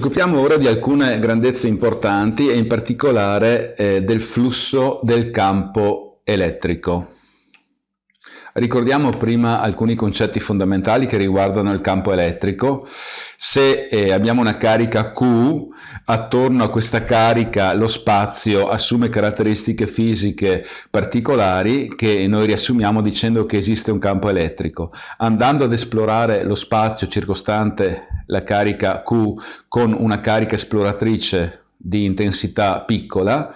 Ci occupiamo ora di alcune grandezze importanti e in particolare eh, del flusso del campo elettrico. Ricordiamo prima alcuni concetti fondamentali che riguardano il campo elettrico. Se eh, abbiamo una carica Q, attorno a questa carica lo spazio assume caratteristiche fisiche particolari che noi riassumiamo dicendo che esiste un campo elettrico. Andando ad esplorare lo spazio circostante la carica Q con una carica esploratrice di intensità piccola,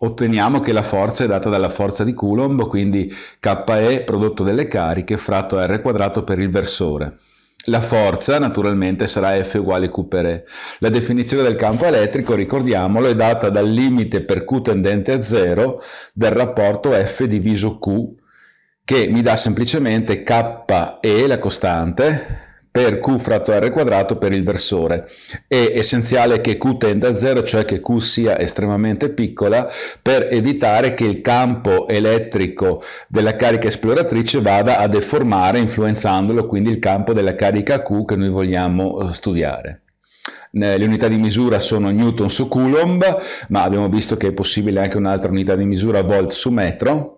otteniamo che la forza è data dalla forza di Coulomb, quindi KE prodotto delle cariche fratto R quadrato per il versore. La forza naturalmente sarà F uguale Q per E. La definizione del campo elettrico, ricordiamolo, è data dal limite per Q tendente a 0 del rapporto F diviso Q che mi dà semplicemente KE, la costante, per Q fratto R quadrato per il versore. È essenziale che Q tenda a 0, cioè che Q sia estremamente piccola, per evitare che il campo elettrico della carica esploratrice vada a deformare, influenzandolo quindi il campo della carica Q che noi vogliamo eh, studiare le unità di misura sono newton su coulomb, ma abbiamo visto che è possibile anche un'altra unità di misura volt su metro,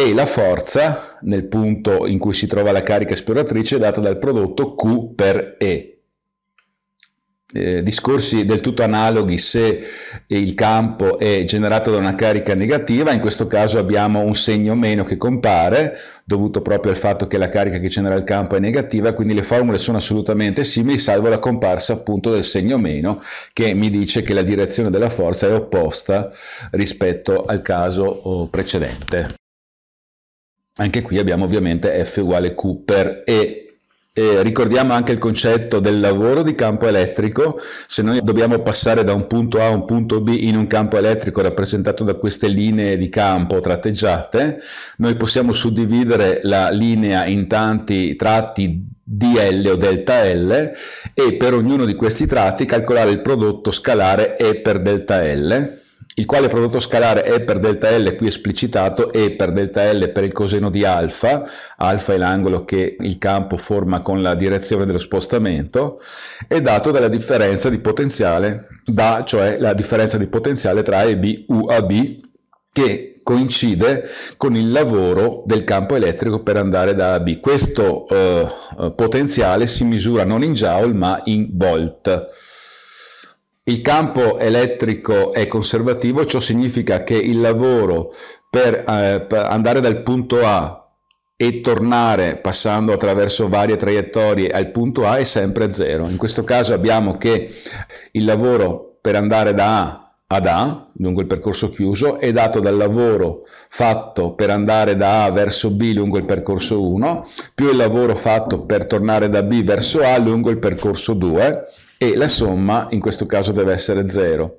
e la forza nel punto in cui si trova la carica esploratrice è data dal prodotto Q per E. Eh, discorsi del tutto analoghi se il campo è generato da una carica negativa, in questo caso abbiamo un segno meno che compare, dovuto proprio al fatto che la carica che genera il campo è negativa, quindi le formule sono assolutamente simili, salvo la comparsa appunto del segno meno, che mi dice che la direzione della forza è opposta rispetto al caso oh, precedente. Anche qui abbiamo ovviamente F uguale Q per E e ricordiamo anche il concetto del lavoro di campo elettrico, se noi dobbiamo passare da un punto A a un punto B in un campo elettrico rappresentato da queste linee di campo tratteggiate, noi possiamo suddividere la linea in tanti tratti DL o delta L e per ognuno di questi tratti calcolare il prodotto scalare E per delta L il quale prodotto scalare è per delta L qui esplicitato e per delta L per il coseno di alfa, alfa è l'angolo che il campo forma con la direzione dello spostamento, è dato dalla differenza di potenziale, da, cioè la differenza di potenziale tra EB, UAB, che coincide con il lavoro del campo elettrico per andare da A a B. Questo eh, potenziale si misura non in joule ma in volt. Il campo elettrico è conservativo, ciò significa che il lavoro per, eh, per andare dal punto A e tornare passando attraverso varie traiettorie al punto A è sempre zero. In questo caso abbiamo che il lavoro per andare da A ad A, lungo il percorso chiuso, è dato dal lavoro fatto per andare da A verso B lungo il percorso 1, più il lavoro fatto per tornare da B verso A lungo il percorso 2, e la somma in questo caso deve essere 0.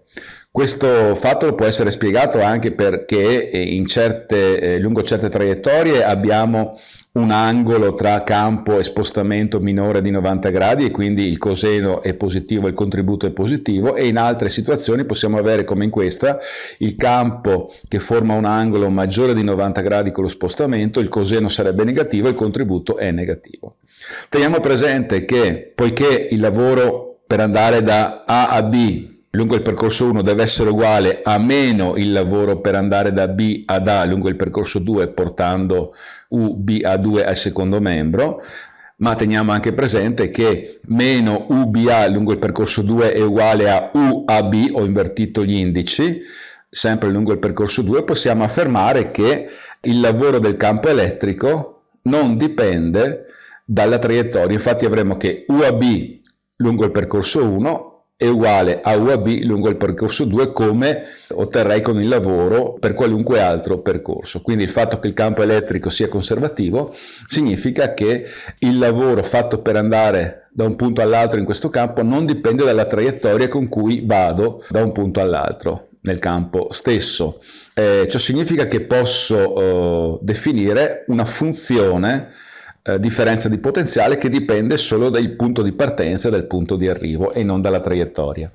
Questo fatto può essere spiegato anche perché eh, certe, eh, lungo certe traiettorie abbiamo un angolo tra campo e spostamento minore di 90 gradi e quindi il coseno è positivo, il contributo è positivo e in altre situazioni possiamo avere come in questa il campo che forma un angolo maggiore di 90 gradi con lo spostamento, il coseno sarebbe negativo e il contributo è negativo. Teniamo presente che poiché il lavoro per andare da A a B lungo il percorso 1 deve essere uguale a meno il lavoro per andare da B ad A lungo il percorso 2 portando UBA2 al secondo membro, ma teniamo anche presente che meno UBA lungo il percorso 2 è uguale a UAB, ho invertito gli indici, sempre lungo il percorso 2 possiamo affermare che il lavoro del campo elettrico non dipende dalla traiettoria, infatti avremo che UAB lungo il percorso 1 è uguale a UAB lungo il percorso 2 come otterrei con il lavoro per qualunque altro percorso. Quindi il fatto che il campo elettrico sia conservativo significa che il lavoro fatto per andare da un punto all'altro in questo campo non dipende dalla traiettoria con cui vado da un punto all'altro nel campo stesso. Eh, ciò significa che posso eh, definire una funzione eh, differenza di potenziale che dipende solo dal punto di partenza e dal punto di arrivo e non dalla traiettoria.